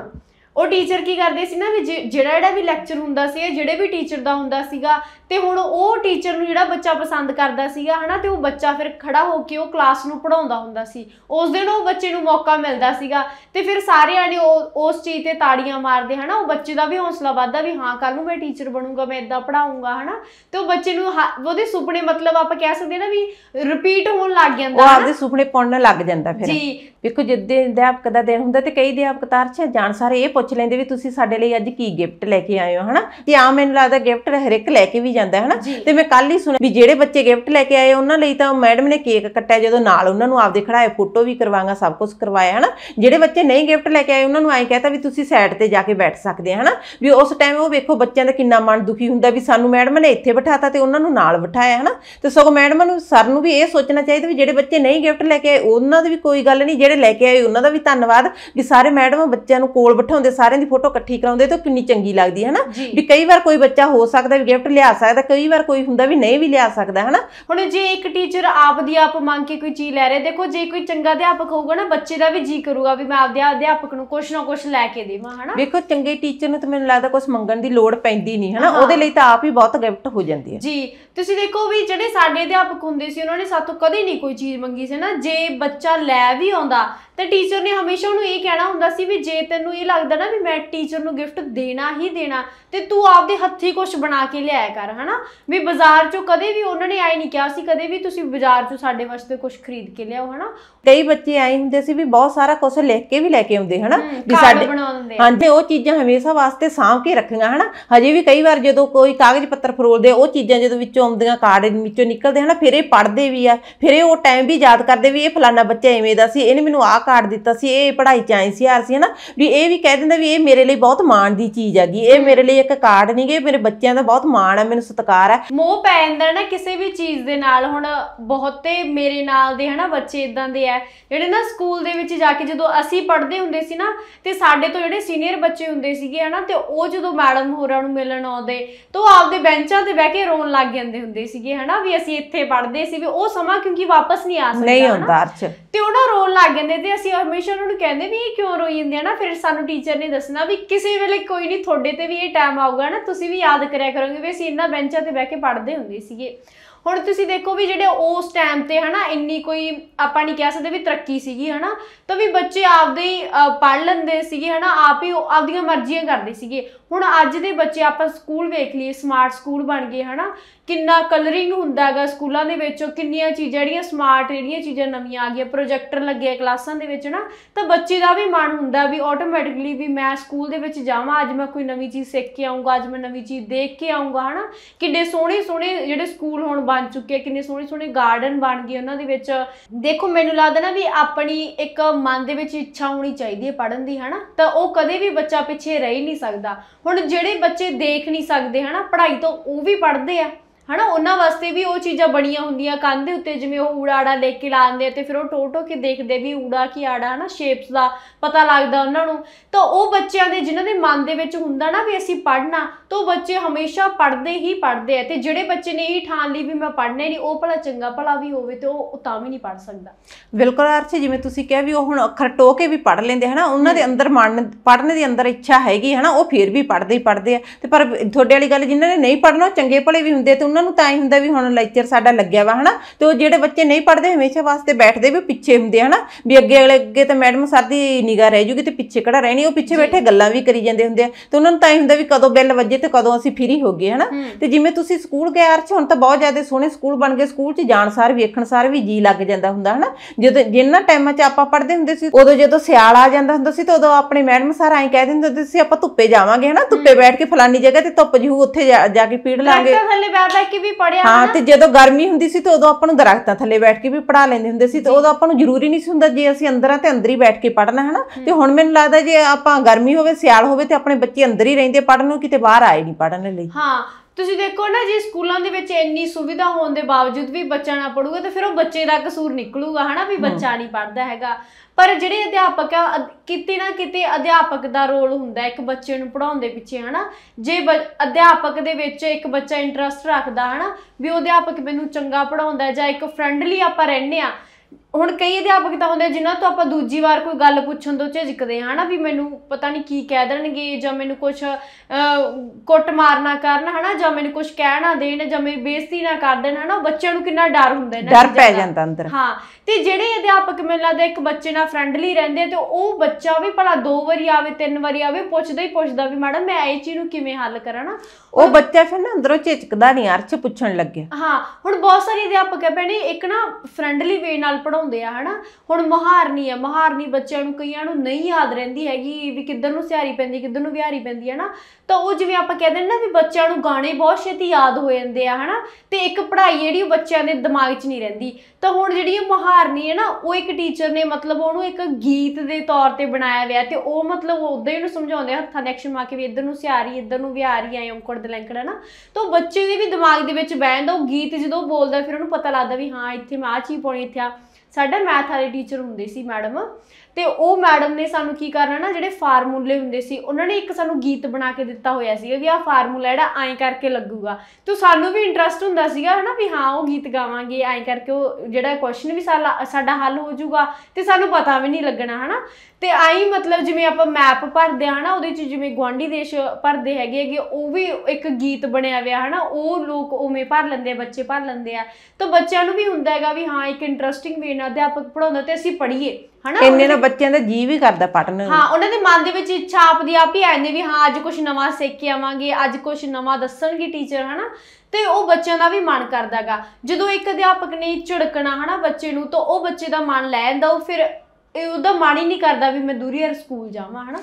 ਉਹ ਟੀਚਰ ਕੀ ਕਰਦੇ ਸੀ ਨਾ ਵੀ ਜਿਹੜਾ ਜਿਹੜਾ ਵੀ ਲੈਕਚਰ ਹੁੰਦਾ ਸੀ ਜਿਹੜੇ ਵੀ ਟੀਚਰ ਦਾ ਹੁੰਦਾ ਸੀਗਾ ਤੇ ਹੁਣ ਉਹ ਟੀਚਰ ਨੂੰ ਜਿਹੜਾ ਬੱਚਾ ਪਸੰਦ ਕਰਦਾ ਸੀਗਾ ਹਨਾ ਤੇ ਉਹ ਬੱਚਾ ਫਿਰ ਖੜਾ ਹੋ ਕੇ ਉਹ ਕਲਾਸ ਨੂੰ ਪੜਾਉਂਦਾ ਹੁੰਦਾ ਸੀ ਉਸ ਦਿਨ ਉਹ ਬੱਚੇ ਨੂੰ ਮੌਕਾ ਮਿਲਦਾ ਸੀਗਾ ਤੇ ਫਿਰ ਸਾਰੇ ਆਣੇ ਉਸ ਚੀਜ਼ ਤੇ ਤਾੜੀਆਂ ਮਾਰਦੇ ਹਨਾ ਉਹ ਬੱਚੇ ਦਾ ਵੀ ਹੌਸਲਾ ਵਧਦਾ ਵੀ ਹਾਂ ਕੱਲ ਨੂੰ ਮੈਂ ਟੀਚਰ ਬਣੂੰਗਾ ਮੈਂ ਇਦਾਂ ਪੜਾਉਂਗਾ ਹਨਾ ਤੇ ਉਹ ਬੱਚੇ ਨੂੰ ਉਹਦੇ ਸੁਪਨੇ ਮਤਲਬ ਆਪਾਂ ਕਹਿ ਸਕਦੇ ਨਾ ਵੀ ਰਿਪੀਟ ਹੋਣ ਲੱਗ ਜਾਂਦਾ ਉਹ ਆਪਦੇ ਸੁਪਨੇ ਪੜਨ ਲੱਗ ਜਾਂਦਾ ਫਿਰ ਜੀ ਵੇਖੋ ਜਿੱਦ ਦੇ ਅਧਿਆਪਕ ਦਾ ਦਿਨ ਹੁੰਦਾ ਤੇ ਕਈ ਅਧਿਆਪਕ ਤਾਰਛੇ ਜਾਣ ਸਾਰੇ ਇਹ ਪੁੱਛ ਲੈਂਦੇ ਵੀ ਤੁਸੀਂ ਸਾਡੇ ਲਈ ਅੱਜ ਕੀ ਗਿਫਟ ਲੈ ਕੇ ਆਏ ਹੋ ਹਨਾ ਤੇ ਆ ਮੈਨੂੰ ਲੱਗਦਾ ਗਿਫਟ ਹਰ ਇੱਕ ਲੈ ਕੇ ਵੀ ਜਾਂਦਾ ਹਨਾ ਤੇ ਮੈਂ ਕੱਲ ਹੀ ਸੁਣਿਆ ਵੀ ਜਿਹੜੇ ਬੱਚੇ ਗਿਫਟ ਲੈ ਕੇ ਆਏ ਉਹਨਾਂ ਲਈ ਤਾਂ ਮੈਡਮ ਨੇ ਕੇਕ ਕੱਟਿਆ ਜਦੋਂ ਨਾਲ ਉਹਨਾਂ ਨੂੰ ਆਪਦੇ ਖੜਾਏ ਫੋਟੋ ਵੀ ਕਰਵਾਗਾ ਸਭ ਕੁਝ ਕਰਵਾਇਆ ਹਨਾ ਜਿਹੜੇ ਬੱਚੇ ਨਹੀਂ ਗਿਫਟ ਲੈ ਕੇ ਆਏ ਉਹਨਾਂ ਨੂੰ ਐਂ ਕਹਤਾ ਵੀ ਤੁਸੀਂ ਸਾਈਡ ਤੇ ਜਾ ਕੇ ਬੈਠ ਸਕਦੇ ਹਨਾ ਵੀ ਉਸ ਟਾਈਮ ਉਹ ਵੇਖੋ ਬੱਚਿਆਂ ਦਾ ਕਿੰਨਾ ਮਨ ਦੁਖੀ ਹੁੰਦਾ ਵੀ ਸਾਨੂੰ ਮੈਡਮ ਨੇ ਇੱਥੇ ਬਿਠਾਤਾ ਤੇ ਉਹਨਾਂ ਨੂੰ ਨਾਲ ਬਿਠਾਇਆ ਹਨਾ ਤੇ ਸਗੋਂ ਮੈਡਮ ਨੂੰ ਸਰ ਨੂੰ ਵੀ ਇਹ ਸੋਚਣਾ ਚਾਹੀਦਾ ਵੀ ਜਿਹੜੇ ਬੱਚੇ ਨਹੀਂ ਗਿਫਟ ਲੈ ਕੇ ਆਏ ਉਹਨਾਂ ਦੀ ਵੀ ਕੋਈ ਗੱਲ ਨਹੀਂ ਜਿਹੜੇ ਲੈ ਕੇ ਆਏ ਉਹਨਾਂ ਦਾ ਵੀ ਧੰਨਵਾਦ ਵੀ ਸਾਰੇ ਮੈਡਮ ਬੱਚਿਆਂ ਨੂੰ ਕੋਲ ਬਿਠਾਉਂਦੇ ਸਾਰਿਆਂ ਦੀ ਫੋਟੋ ਇਕੱਠੀ ਕਰਾਉਂਦੇ ਤਾਂ ਕਿੰਨੀ ਚੰਗੀ ਲੱਗਦੀ ਹੈ ਨਾ ਵੀ ਕਈ ਵਾਰ ਕੋਈ ਬੱਚਾ ਹੋ ਸਕਦਾ ਵੀ ਗਿਫਟ ਲਿਆ ਸਕਦਾ ਕਈ ਵਾਰ ਕੋਈ ਹੁੰਦਾ ਵੀ ਨਹੀਂ ਵੀ ਲਿਆ ਸਕਦਾ ਹੈ ਨਾ ਹੁਣ ਜੇ ਇੱਕ ਟੀਚਰ ਆਪ ਦੀ ਆਪ ਮੰਗ ਕੇ ਕੋਈ ਚੀਜ਼ ਲੈ ਰਿਹਾ ਦੇਖੋ ਜੇ ਕੋਈ ਚੰਗਾ ਅਧਿਆਪਕ ਹੋਊਗਾ ਨਾ ਬੱਚੇ ਦਾ ਵੀ ਜੀ ਕਰੂਗਾ ਵੀ ਮੈਂ ਆਪਦੇ ਅਧਿਆਪਕ ਨੂੰ ਕੁਛ ਨਾ ਕੁਛ ਲੈ ਕੇ ਦੇਵਾਂ ਹਨਾ ਵੇਖੋ ਚੰਗੇ ਟੀਚਰ ਨੂੰ ਤਾਂ ਮੈਨੂੰ ਲੱਗਦਾ ਕੁਝ ਮੰਗਣ ਦੀ ਲੋੜ ਪੈਂਦੀ ਨਹੀਂ ਹਨਾ ਉਹਦੇ ਲਈ ਤਾਂ ਆਪ ਹੀ ਬਹੁਤ ਗਿਫਟ ਹੋ ਜਾਂਦੀ ਹੈ ਜੀ ਤੁਸੀਂ ਦੇਖੋ ਵੀ ਜਿਹੜੇ ਸਾਡੇ ਅਧਿਆਪਕ ਹੁੰਦੇ ਸੀ ਉਹਨਾਂ ਨੇ ਸਾਥੋਂ ਕਦੇ ਨਹੀਂ ਕੋਈ ਚੀਜ਼ ਮੰਗੀ ਸੀ ਨਾ ਜੇ ਬੱਚਾ ਲੈ ਵੀ ਆਉਂਦਾ ਤੇ ਟੀਚਰ ਨੇ ਹਮੇਸ਼ਾ ਉਹਨੂੰ ਇਹ ਕਹਿਣਾ ਹੁੰਦਾ ਸੀ ਵੀ ਜੇ ਤੈਨੂੰ ਇਹ ਲੱਗਦਾ ਨਾ ਵੀ ਮੈਂ ਟੀਚਰ ਨੂੰ ਗਿਫਟ ਦੇਣਾ ਹੀ ਦੇਣਾ ਤੇ ਤੂੰ ਆਪਦੇ ਹੱਥੀ ਕੁਝ ਬਣਾ ਕੇ ਲਿਆਇਆ ਕਰ ਹਨਾ ਵੀ ਬਾਜ਼ਾਰ ਚੋਂ ਕਦੇ ਵੀ ਉਹਨਾਂ ਨੇ ਆਏ ਨਹੀਂ ਕਿਹਾ ਸੀ ਕਦੇ ਵੀ ਤੁਸੀਂ ਬਾਜ਼ਾਰ ਚੋਂ ਸਾਡੇ ਵਾਸਤੇ ਕੁਝ ਖਰੀਦ ਕੇ ਲਿਆਓ ਹਨਾ ਕਈ ਬੱਚੇ ਆਏ ਹੁੰਦੇ ਸੀ ਵੀ ਬਹੁਤ ਸਾਰਾ ਕੁਝ ਲਿਖ ਕੇ ਵੀ ਲੈ ਕੇ ਆਉਂਦੇ ਹਨਾ ਵੀ ਸਾਡੇ ਹਾਂਜੀ ਉਹ ਚੀਜ਼ਾਂ ਹਮੇਸ਼ਾ ਵਾਸਤੇ ਸਾਂਭ ਕੇ ਰੱਖੀਆਂ ਹਨਾ ਹਜੇ ਵੀ ਕਈ ਵਾਰ ਜਦੋਂ ਕੋਈ ਕਾਗਜ਼ ਪੱਤਰ ਫਰੋਲਦੇ ਉਹ ਚੀਜ਼ਾਂ ਜਦੋਂ ਵਿੱਚੋਂ ਆਉਂਦੀਆਂ ਕਾਰਡ ਵਿੱਚੋਂ ਨਿਕਲਦੇ ਹਨਾ ਫਿਰ ਇਹ ਪੜ੍ਹਦੇ ਵੀ ਆ ਫਿਰ ਇਹ ਉਹ ਟਾਈਮ ਵੀ ਯਾਦ ਕਰਦੇ ਵੀ ਇਹ ਫਲਾਣਾ ਬੱਚਾ ਐਵੇਂ ਦਾ ਸੀ ਇਹਨੇ ਮੈਨੂੰ ਆਹ ਕਾਰਡ ਦਿੱਤਾ ਸੀ ਇਹ ਪੜ੍ਹਾਈ ਚ ਆਈ ਸੀ ਆਰ ਸੀ ਹਨਾ ਵੀ ਇਹ ਵੀ ਕਹਿ ਦਿੰਦਾ ਵੀ ਇਹ ਮੇਰੇ ਲਈ ਬਹੁਤ ਮਾਣ ਦੀ ਚੀਜ਼ ਹੈਗੀ ਇਹ ਮੇਰੇ ਲਈ ਇੱਕ ਕਾਰਡ ਨਹੀਂਗੇ ਮੇਰੇ ਬੱਚਿਆਂ ਦਾ ਬਹੁਤ ਮਾਣ ਹੈ ਮੈਨੂੰ ਸਤਿਕਾਰ ਹੈ ਮੋਹ ਪੈ ਜਾਂਦਾ ਨਾ ਕਿਸੇ ਵੀ ਚੀਜ਼ ਦੇ ਨਾਲ ਹੁਣ ਬਹੁਤੇ ਮੇਰੇ ਨਾਲ ਦੇ ਹਨਾ ਬੱਚੇ ਇਦਾਂ ਦੇ ਆ ਜਿਹੜੇ ਨਾ ਸਕੂਲ ਦੇ ਵਿੱਚ ਜਾ ਕੇ ਜਦੋਂ ਅਸੀਂ ਪੜ੍ਹਦੇ ਹੁੰਦੇ ਸੀ ਨਾ ਤੇ ਸਾਡੇ ਤੋਂ ਜਿਹੜੇ ਸੀਨੀਅਰ ਬੱਚੇ ਹੁੰਦੇ ਸੀਗੇ ਹਨਾ ਤੇ ਉਹ ਜਦੋਂ ਮੈਡਮ ਹੋਰਾਂ ਨੂੰ ਮਿਲਣ ਆਉਂਦੇ ਤਾਂ ਆਪਦੇ ਬੈਂਚਾਂ ਤੇ ਬਹਿ ਕੇ ਰੋਣ ਲੱਗ ਜਾਂਦੇ ਹੁੰਦੇ ਸੀਗੇ ਹਨਾ ਵੀ ਅਸੀਂ ਇੱਥੇ ਪੜ੍ਹਦੇ ਸੀ ਵੀ ਉਹ ਸਮਾਂ ਕਿਉਂਕਿ ਵਾਪਸ ਨਹੀਂ ਆ ਸਕਦਾ ਨਹੀਂ ਹੁੰਦਾ ਅਰਥ ਤੇ ਉਹਨਾਂ ਰੋਣ ਲੱਗ ਜਾਂਦੇ ਤੇ ਅਸੀਂ ਹਮੇਸ਼ਾ ਉਹਨਾਂ ਨੂੰ ਕਹਿੰਦੇ ਵੀ ਇਹ ਕਿਉਂ ਰੋਈ ਜਾਂਦੇ ਹਨਾ ਫਿਰ ਸਾਨੂੰ ਟੀਚਰ ਟੀਚਰ ਨੇ ਦੱਸਣਾ ਵੀ ਕਿਸੇ ਵੇਲੇ ਕੋਈ ਨਹੀਂ ਤੁਹਾਡੇ ਤੇ ਵੀ ਇਹ ਟਾਈਮ ਆਊਗਾ ਨਾ ਤੁਸੀਂ ਵੀ ਯਾਦ ਕਰਿਆ ਕਰੋਗੇ ਵੀ ਅਸੀਂ ਇੰਨਾ ਬੈਂਚਾਂ ਤੇ ਬਹਿ ਕੇ ਪੜ੍ਹਦੇ ਹੁੰਦੇ ਸੀਗੇ ਹੁਣ ਤੁਸੀਂ ਦੇਖੋ ਵੀ ਜਿਹੜੇ ਉਸ ਟਾਈਮ ਤੇ ਹਨਾ ਇੰਨੀ ਕੋਈ ਆਪਾਂ ਨਹੀਂ ਕਹਿ ਸਕਦੇ ਵੀ ਤਰੱਕੀ ਸੀਗੀ ਹਨਾ ਤਾਂ ਵੀ ਬੱਚੇ ਆਪਦੇ ਹੀ ਪੜ ਲੈਂਦੇ ਸੀਗੇ ਹਨਾ ਆਪ ਹੀ ਆਪਦੀਆਂ ਮਰਜ਼ੀਆਂ ਕਰਦੇ ਸੀਗੇ ਹੁਣ ਅੱਜ ਦੇ ਬੱਚੇ ਆਪਾਂ ਸਕੂਲ ਵੇਖ ਲਈਏ ਸਮਾਰਟ ਸਕੂਲ ਬਣ ਗਏ ਹਨਾ ਕਿੰਨਾ ਕਲਰਿੰਗ ਹੁੰਦਾ ਹੈਗਾ ਸਕੂਲਾਂ ਦੇ ਵਿੱਚ ਕਿੰਨੀਆਂ ਚੀਜ਼ਾਂ ਜਿਹੜੀਆਂ ਸਮਾਰਟ ਜਿਹੜੀਆਂ ਚੀਜ਼ਾਂ ਨਵੀਆਂ ਆ ਗਈਆਂ ਪ੍ਰੋਜੈਕਟਰ ਲੱਗੇ ਆ ਕਲਾਸਾਂ ਦੇ ਵਿੱਚ ਨਾ ਤਾਂ ਬੱਚੇ ਦਾ ਵੀ ਮਨ ਹੁੰਦਾ ਵੀ ਆਟੋਮੈਟਿਕਲੀ ਵੀ ਮੈਂ ਸਕੂਲ ਦੇ ਵਿੱਚ ਜਾਵਾਂ ਅੱਜ ਮੈਂ ਕੋਈ ਨਵੀਂ ਚੀਜ਼ ਸਿੱਖ ਕੇ ਆਉਂਗਾ ਅੱਜ ਮੈਂ ਨਵੀਂ ਚੀਜ਼ ਦੇਖ ਕੇ ਆਉਂਗਾ ਹਨਾ ਕਿੰਨੇ ਸੋਹਣੇ ਸੋਹਣੇ ਜਿਹੜੇ ਸਕੂਲ ਹੁਣ ਬਣ ਚੁੱਕੇ ਕਿੰਨੇ ਸੋਹਣੇ ਸੋਹਣੇ ਗਾਰਡਨ ਬਣ ਗਏ ਉਹਨਾਂ ਦੇ ਵਿੱਚ ਦੇਖੋ ਮੈਨੂੰ ਲੱਗਦਾ ਨਾ ਵੀ ਆਪਣੀ ਇੱਕ ਮਨ ਦੇ ਵਿੱਚ ਇੱਛਾ ਹੋਣੀ ਚਾਹੀਦੀ ਹੈ ਪੜਨ ਦੀ ਹਨਾ ਤਾਂ ਉਹ ਕਦੇ ਵੀ ਬੱਚਾ ਪਿੱਛੇ ਰਹਿ ਨਹੀਂ ਸਕਦਾ ਹੁਣ ਜਿਹੜੇ ਬੱਚੇ ਦੇਖ ਨਹੀਂ ਸਕਦੇ ਹਨਾ ਪੜ੍ਹਾਈ ਤੋਂ ਉਹ ਵੀ ਪੜਦੇ ਆ ਹਨਾ ਉਹਨਾਂ ਵਾਸਤੇ ਵੀ ਉਹ ਚੀਜ਼ਾਂ ਬਣੀਆਂ ਹੁੰਦੀਆਂ ਕੰਨ ਦੇ ਉੱਤੇ ਜਿਵੇਂ ਉਹ ਊੜਾੜਾ ਲੈ ਕੇ ਲਾਉਂਦੇ ਤੇ ਫਿਰ ਉਹ ਟੋਟੋ ਕੇ ਦੇਖਦੇ ਵੀ ਊੜਾ ਕੀ ਆੜਾ ਹਨਾ ਸ਼ੇਪਸ ਦਾ ਪਤਾ ਲੱਗਦਾ ਉਹਨਾਂ ਨੂੰ ਤਾਂ ਉਹ ਬੱਚਿਆਂ ਦੇ ਜਿਨ੍ਹਾਂ ਦੇ ਮਨ ਦੇ ਵਿੱਚ ਹੁੰਦਾ ਨਾ ਵੀ ਅਸੀਂ ਪੜ੍ਹਨਾ ਤਾਂ ਬੱਚੇ ਹਮੇਸ਼ਾ ਪੜ੍ਹਦੇ ਹੀ ਪੜ੍ਹਦੇ ਆ ਤੇ ਜਿਹੜੇ ਬੱਚੇ ਨੇ ਇਹ ਠਾਣ ਲਈ ਵੀ ਮੈਂ ਪੜ੍ਹਨੇ ਨਹੀਂ ਉਹ ਭਲਾ ਚੰਗਾ ਭਲਾ ਵੀ ਹੋਵੇ ਤੇ ਉਹ ਤਾਂ ਵੀ ਨਹੀਂ ਪੜ੍ਹ ਸਕਦਾ ਬਿਲਕੁਲ ਅਰਥ ਜਿਵੇਂ ਤੁਸੀਂ ਕਿਹਾ ਵੀ ਉਹ ਹੁਣ ਅੱਖਰ ਟੋਕੇ ਵੀ ਪੜ੍ਹ ਲੈਂਦੇ ਹਨਾ ਉਹਨਾਂ ਦੇ ਅੰਦਰ ਮਨ ਪੜ੍ਹਨ ਦੇ ਅੰਦਰ ਇੱਛਾ ਹੈਗੀ ਹਨਾ ਉਹ ਫਿਰ ਵੀ ਪੜ੍ਹਦੇ ਹੀ ਪੜ੍ਹਦੇ ਆ ਤੇ ਪਰ ਤੁਹਾਡੇ ਵਾਲੀ ਗੱਲ ਜਿਨ੍ਹਾਂ ਨੇ ਨਹੀਂ ਪੜ੍ਹਨਾ ਚੰਗੇ ਭਲੇ ਵੀ ਹੁੰਦੇ ਤੇ ਉਹਨਾਂ ਨੂੰ ਤਾਂ ਹੀ ਹੁੰਦਾ ਵੀ ਹੁਣ ਲੈਕਚਰ ਸਾਡਾ ਲੱਗਿਆ ਵਾ ਹਨਾ ਤੇ ਉਹ ਜਿਹੜੇ ਬੱਚੇ ਨਹੀਂ ਪੜ੍ਹਦੇ ਹਮੇਸ਼ਾ ਵਾਸਤੇ ਬੈਠਦੇ ਵੀ ਪਿੱਛੇ ਹੁੰਦੇ ਹਨਾ ਵੀ ਅੱਗੇ ਅੱਗੇ ਤਾਂ ਮੈਡਮ ਸਾਡੀ ਨਿਗਾ ਰਹਿ ਜੂਗੀ ਤੇ ਪਿੱਛੇ ਕਿਹੜਾ ਰਹਿਣੀ ਉਹ ਪਿੱਛੇ ਬੈਠੇ ਗੱਲਾਂ ਵੀ ਕਰੀ ਜਾਂਦੇ ਹੁੰਦੇ ਆ ਤੇ ਉਹਨਾਂ ਨੂੰ ਤਾਂ ਹੀ ਹੁੰਦਾ ਵੀ ਕਦੋਂ ਬੈਲ ਵੱਜੇ ਤੇ ਕਦੋਂ ਅਸੀਂ ਫ੍ਰੀ ਹੋ ਗਏ ਹਨਾ ਤੇ ਜਿਵੇਂ ਤੁਸੀਂ ਸਕੂਲ ਗਏ ਅਰਚ ਹੁਣ ਤਾਂ ਬਹੁਤ ਜ਼ਿਆਦਾ ਸੋਹਣੇ ਸਕੂਲ ਬਣ ਗਏ ਸਕੂਲ 'ਚ ਜਾਣ ਸਾਰ ਵੇਖਣ ਸਾਰ ਵੀ ਜੀ ਲੱਗ ਜਾਂਦਾ ਹੁੰਦਾ ਹਨਾ ਜਦੋਂ ਜਿੰਨਾ ਟਾਈਮਾਂ 'ਚ ਆਪਾਂ ਪੜ੍ਹਦੇ ਹੁੰਦੇ ਸੀ ਉਦੋਂ ਜਦੋਂ ਸਿਆਲ ਆ ਜਾਂਦਾ ਹੁੰਦਾ ਸੀ ਤਾਂ ਉਦੋਂ ਆਪਣੇ ਮੈਡਮ ਸਰ ਐਂ ਕਹਿ ਦਿੰਦੇ ਹੁੰਦੇ ਸੀ ਆਪਾਂ ਧੁੱਪੇ ਜਾਵਾਂਗੇ ਹਨਾ ਧੁੱਪੇ ਬੈਠ ਕੇ ਫਲਾਨੀ ਜਗ੍ਹਾ ਤੇ ਧੁੱਪ ਜੂ ਉੱਥੇ ਜਾ ਕੇ ਪੀੜ ਲਾਂਗੇ ਥੱਲੇ ਬੈਠ ਕੇ ਵੀ ਪੜਿਆ ਹਾਂ ਤੇ ਜਦੋਂ ਗਰਮੀ ਹੁੰਦੀ ਸੀ ਤੇ ਉਦੋਂ ਆਪਾਂ ਨੂੰ ਦਰਖਤਾਂ ਥੱਲੇ ਬੈਠ ਕੇ ਵੀ ਪੜਾ ਲੈਂਦੇ ਹੁੰਦੇ ਸੀ ਤੇ ਉਦੋਂ ਆਪਾਂ ਨੂੰ ਜ਼ਰੂਰੀ ਨਹੀਂ ਸੀ ਹੁੰਦਾ ਜੇ ਅਸੀਂ ਅੰਦਰਾਂ ਤੇ ਅੰਦਰ ਹੀ ਬੈਠ ਕੇ ਪੜਨਾ ਹੈ ਨਾ ਤੇ ਹੁਣ ਮੈਨੂੰ ਲੱਗਦਾ ਜੇ ਆਪਾਂ ਗਰਮੀ ਹੋਵੇ ਸਿਆਲ ਹੋਵੇ ਤੇ ਆਪਣੇ ਬੱਚੇ ਅੰਦਰ ਹੀ ਰਹਿੰਦੇ ਪੜਨ ਨੂੰ ਕਿਤੇ ਬਾਹਰ ਆਏ ਨਹੀਂ ਪੜਨ ਲਈ ਹਾਂ ਤੁਸੀਂ ਦੇਖੋ ਨਾ ਜੇ ਸਕੂਲਾਂ ਦੇ ਵਿੱਚ ਇੰਨੀ ਸੁਵਿਧਾ ਹੋਣ ਦੇ ਬਾਵਜੂਦ ਵੀ ਬੱਚਾ ਨਾ ਪੜੂਗਾ ਤਾਂ ਫਿਰ ਉਹ ਬੱਚੇ ਦਾ ਕਸੂਰ ਨਿਕਲੂਗਾ ਹਨਾ ਵੀ ਬੱਚਾ ਨਹੀਂ ਪੜਦਾ ਹੈਗਾ ਪਰ ਜਿਹੜੇ ਅਧਿਆਪਕ ਆ ਕਿਤੇ ਨਾ ਕਿਤੇ ਅਧਿਆਪਕ ਦਾ ਰੋਲ ਹੁੰਦਾ ਇੱਕ ਬੱਚੇ ਨੂੰ ਪੜਾਉਣ ਦੇ ਪਿੱਛੇ ਹਨਾ ਜੇ ਅਧਿਆਪਕ ਦੇ ਵਿੱਚ ਇੱਕ ਬੱਚਾ ਇੰਟਰਸਟ ਰੱਖਦਾ ਹਨਾ ਵੀ ਉਹ ਅਧਿਆਪਕ ਮੈਨੂੰ ਚੰਗਾ ਪੜਾਉਂਦਾ ਜਾਂ ਇੱਕ ਫਰੈਂਡਲੀ ਆਪਾਂ ਰਹਿੰਨੇ ਆ ਹੁਣ ਕਈ ਅਧਿਆਪਕ ਤਾਂ ਹੁੰਦੇ ਜਿਨ੍ਹਾਂ ਤੋਂ ਆਪਾਂ ਦੂਜੀ ਵਾਰ ਕੋਈ ਗੱਲ ਪੁੱਛਣ ਤੋਂ ਝਿਜਕਦੇ ਹਾਂ ਹਨਾ ਵੀ ਮੈਨੂੰ ਪਤਾ ਨਹੀਂ ਕੀ ਕਹਿ ਦੇਣਗੇ ਜਾਂ ਮੈਨੂੰ ਕੁਝ ਕੁੱਟ ਮਾਰਨਾ ਕਰਨ ਹਨਾ ਜਾਂ ਮੈਨੂੰ ਕੁਝ ਕਹਿਣਾ ਦੇਣ ਜਾਂ ਮੇਰੀ ਬੇਇੱਜ਼ਤੀ ਨਾ ਕਰ ਦੇਣ ਹਨਾ ਬੱਚਿਆਂ ਨੂੰ ਕਿੰਨਾ ਡਰ ਹੁੰਦਾ ਹੈ ਡਰ ਪੈ ਜਾਂਦਾ ਅੰਦਰ ਹਾਂ ਤੇ ਜਿਹੜੇ ਅਧਿਆਪਕ ਮੈਨੂੰ ਲੱਗਦਾ ਇੱਕ ਬੱਚੇ ਨਾਲ ਫ੍ਰੈਂਡਲੀ ਰਹਿੰਦੇ ਤੇ ਉਹ ਬੱਚਾ ਵੀ ਭਲਾ ਦੋ ਵਾਰੀ ਆਵੇ ਤਿੰਨ ਵਾਰੀ ਆਵੇ ਪੁੱਛਦਾ ਹੀ ਪੁੱਛਦਾ ਵੀ ਮੈਡਮ ਮੈਂ ਇਹ ਚੀਜ਼ ਨੂੰ ਕਿਵੇਂ ਹੱਲ ਕਰਾਂ ਨਾ ਉਹ ਬੱਚਾ ਫਿਰ ਨਾ ਅੰਦਰੋਂ ਝਿਜਕਦਾ ਨਹੀਂ ਅਰਥ ਪੁੱਛਣ ਲੱਗਿਆ ਹਾਂ ਹੁਣ ਬਹੁਤ ਸਾਰੇ ਅਧਿਆਪਕ ਹੈ ਭੈਣੇ ਇੱਕ ਨਾ ਫ੍ਰੈਂਡਲੀ ਵੇ ਨਾਲ ਨਾਲ ਪੜਾਉਂਦੇ ਆ ਹਨਾ ਹੁਣ ਮਹਾਰਨੀ ਆ ਮਹਾਰਨੀ ਬੱਚਿਆਂ ਨੂੰ ਕਈਆਂ ਨੂੰ ਨਹੀਂ ਯਾਦ ਰਹਿੰਦੀ ਹੈਗੀ ਵੀ ਕਿੱਧਰ ਨੂੰ ਸਿਆਰੀ ਪੈਂਦੀ ਕਿੱਧਰ ਨੂੰ ਵਿਹਾਰੀ ਪੈਂਦੀ ਹੈ ਨਾ ਤਾਂ ਉਹ ਜਿਵੇਂ ਆਪਾਂ ਕਹਿੰਦੇ ਨੇ ਨਾ ਵੀ ਬੱਚਿਆਂ ਨੂੰ ਗਾਣੇ ਬਹੁਤ ਛੇਤੀ ਯਾਦ ਹੋ ਜਾਂਦੇ ਆ ਹਨਾ ਤੇ ਇੱਕ ਪੜ੍ਹਾਈ ਜਿਹੜੀ ਉਹ ਬੱਚਿਆਂ ਦੇ ਦਿਮਾਗ 'ਚ ਨਹੀਂ ਰਹਿੰਦੀ ਤਾਂ ਹੁਣ ਜਿਹੜੀ ਇਹ ਮਹਾਰਨੀ ਹੈ ਨਾ ਉਹ ਇੱਕ ਟੀਚਰ ਨੇ ਮਤਲਬ ਉਹਨੂੰ ਇੱਕ ਗੀਤ ਦੇ ਤੌਰ ਤੇ ਬਣਾਇਆ ਵਿਆ ਤੇ ਉਹ ਮਤਲਬ ਉਦਾਂ ਹੀ ਉਹਨੂੰ ਸਮਝਾਉਂਦੇ ਆ ਹੱਥਾਂ ਦੇ ਐਕਸ਼ਨ ਮਾਰ ਕੇ ਵੀ ਇੱਧਰ ਨੂੰ ਸਿਆਰੀ ਇੱਧਰ ਨੂੰ ਵਿਹਾਰੀ ਆਏ ਔਂਕੜ ਦੇ ਹੈ ਨਾ ਤਾਂ ਬੱਚੇ ਦੇ ਵੀ ਦਿਮਾਗ ਦੇ ਵਿੱਚ ਬੈਠਦਾ ਉਹ ਗੀਤ ਜਦੋਂ ਬੋਲਦਾ ਫਿਰ ਉਹਨੂੰ ਪਤਾ ਲੱਗਦਾ ਵੀ ਹਾਂ ਇੱਥੇ ਮੈਂ ਆ ਚੀਜ਼ ਪਾਉਣੀ ਇੱਥੇ ਆ ਸਾਡਾ ਮੈਥ ਵਾਲੇ ਟੀਚਰ ਹੁੰਦੇ ਸੀ ਮੈਡਮ ਤੇ ਉਹ ਮੈਡਮ ਨੇ ਸਾਨੂੰ ਕੀ ਕਰਨਾ ਨਾ ਜਿਹੜੇ ਫਾਰਮੂਲੇ ਹੁੰਦੇ ਸੀ ਉਹਨਾਂ ਨੇ ਇੱਕ ਸਾਨੂੰ ਗੀਤ ਬਣਾ ਕੇ ਦਿੱਤਾ ਹੋਇਆ ਸੀਗਾ ਵੀ ਆਹ ਫਾਰਮੂਲਾ ਜਿਹੜਾ ਐਂ ਕਰਕੇ ਲੱਗੂਗਾ ਤੇ ਸਾਨੂੰ ਵੀ ਇੰਟਰਸਟ ਹੁੰਦਾ ਸੀਗਾ ਹਨਾ ਵੀ ਹਾਂ ਉਹ ਗੀਤ ਗਾਵਾਂਗੇ ਐਂ ਕਰਕੇ ਉਹ ਜਿਹੜਾ ਕੁਐਸਚਨ ਵੀ ਸਾਡਾ ਹੱਲ ਹੋ ਜਾਊਗਾ ਤੇ ਸਾਨੂੰ ਪਤਾ ਵੀ ਨਹੀਂ ਲੱਗਣਾ ਹਨਾ ਤੇ ਆਈ ਮਤਲਬ ਜਿਵੇਂ ਆਪਾਂ ਮੈਪ ਭਰਦੇ ਆ ਹਨਾ ਉਹਦੇ ਚ ਜਿਵੇਂ ਗਵਾਂਡੀ ਦੇਸ਼ ਭਰਦੇ ਹੈਗੇ ਕਿ ਉਹ ਵੀ ਇੱਕ ਗੀਤ ਬਣਿਆ ਹੋਇਆ ਹਨਾ ਉਹ ਲੋਕ ਉਵੇਂ ਭਰ ਲੈਂਦੇ ਆ ਬੱਚੇ ਭਰ ਲੈਂਦੇ ਆ ਤਾਂ ਬੱਚਿਆਂ ਨੂੰ ਵੀ ਹੁੰਦਾ ਹੈਗਾ ਵੀ ਹਾਂ ਇੱਕ ਇੰਟਰਸਟਿੰਗ ਵੇ ਨਾਲ ਅਧਿਆਪਕ ਪੜਾਉਂਦਾ ਤੇ ਅਸੀਂ ਪੜ੍ਹੀਏ ਹਨਾ ਇੰਨੇ ਨਾਲ ਬੱਚਿਆਂ ਦਾ ਜੀ ਵੀ ਕਰਦਾ ਪੜਨ ਨੂੰ ਹਾਂ ਉਹਨਾਂ ਦੇ ਮਨ ਦੇ ਵਿੱਚ ਇੱਛਾ ਆਪਦੀ ਆਪ ਹੀ ਆਉਂਦੀ ਵੀ ਹਾਂ ਅੱਜ ਕੁਝ ਨਵਾਂ ਸਿੱਖ ਕੇ ਆਵਾਂਗੇ ਅੱਜ ਕੁਝ ਨਵਾਂ ਦੱਸਣਗੇ ਟੀਚਰ ਹਨਾ ਤੇ ਉਹ ਬੱਚਿਆਂ ਦਾ ਵੀ ਮਨ ਕਰਦਾਗਾ ਜਦੋਂ ਇੱਕ ਅਧਿਆਪਕ ਨੇ ਝੜਕਣਾ ਹਨਾ ਬੱਚੇ ਨੂੰ ਤਾਂ ਉਹ ਬੱਚੇ ਦਾ ਮਨ ਲੈ ਜਾਂਦਾ ਉਹ ਫਿਰ ਉਹਦਾ ਮਨ ਹੀ ਨਹੀਂ ਕਰਦਾ ਵੀ ਮੈਂ ਦੂਰੀਆਰ ਸਕੂਲ ਜਾਵਾਂ ਹਨਾ